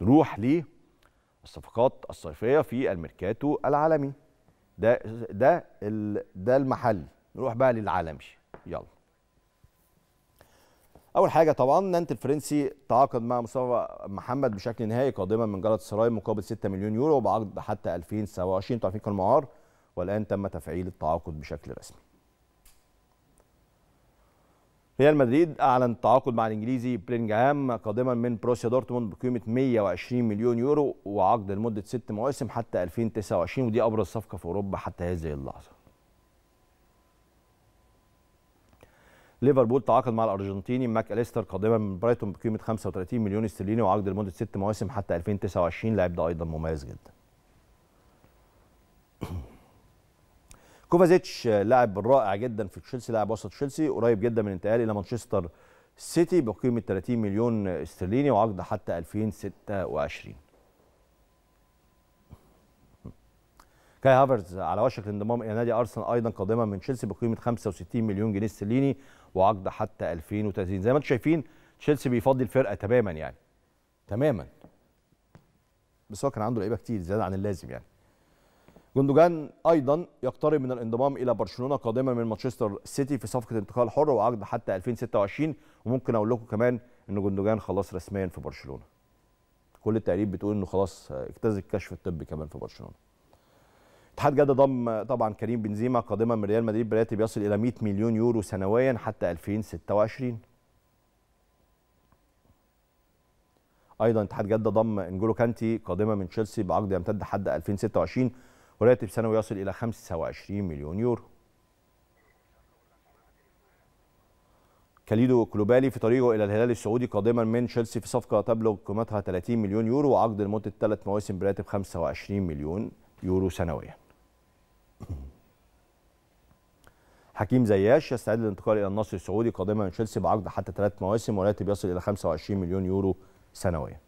نروح للصفقات الصيفيه في الميركاتو العالمي ده ده ده المحلي نروح بقى للعالمي يلا اول حاجه طبعا نانت الفرنسي تعاقد مع مصطفى محمد بشكل نهائي قادما من جالاتا سراي مقابل 6 مليون يورو بعقد حتى 2027 انتوا عارفين كان معار والان تم تفعيل التعاقد بشكل رسمي ريال مدريد اعلن التعاقد مع الانجليزي بلينجهام قادما من بروسيا دورتموند بقيمه 120 مليون يورو وعقد لمده ست مواسم حتى 2029 ودي ابرز صفقه في اوروبا حتى هذه اللحظه. ليفربول تعاقد مع الارجنتيني ماك اليستر قادما من برايتون بقيمه 35 مليون استرليني وعقد لمده ست مواسم حتى 2029 لاعب ده ايضا مميز جدا. كوفازيتش لاعب رائع جدا في تشيلسي لاعب وسط تشيلسي قريب جدا من الانتقال الى مانشستر سيتي بقيمه 30 مليون استرليني وعقد حتى 2026 كاي هافرز على وشك الانضمام الى نادي ارسنال ايضا قادما من تشيلسي بقيمه 65 مليون جنيه استرليني وعقد حتى 2030 زي ما انتم شايفين تشيلسي بيفضي الفرقه تماما يعني تماما بس هو كان عنده لعيبه كتير زياده عن اللازم يعني جندوجان ايضا يقترب من الانضمام الى برشلونه قادما من مانشستر سيتي في صفقه انتقال حره وعقد حتى 2026 وممكن اقول لكم كمان ان جندوجان خلاص رسميا في برشلونه كل التقارير بتقول انه خلاص اجتاز الكشف الطبي كمان في برشلونه اتحاد جده ضم طبعا كريم بنزيما قادما من ريال مدريد براتب يصل الى 100 مليون يورو سنويا حتى 2026 ايضا اتحاد جده ضم انجولو كانتي قادما من تشيلسي بعقد يمتد حتى 2026 وراتب سنوي يصل إلى 25 مليون يورو كاليدو كلوبالي في طريقه الى الهلال السعودي قادما من تشيلسي في صفقه تبلغ قيمتها 30 مليون يورو وعقد لمده ثلاث مواسم براتب 25 مليون يورو سنويا. حكيم زياش يستعد للانتقال الى النصر السعودي قادما من تشيلسي بعقد حتى ثلاث مواسم وراتب يصل الى 25 مليون يورو سنويا.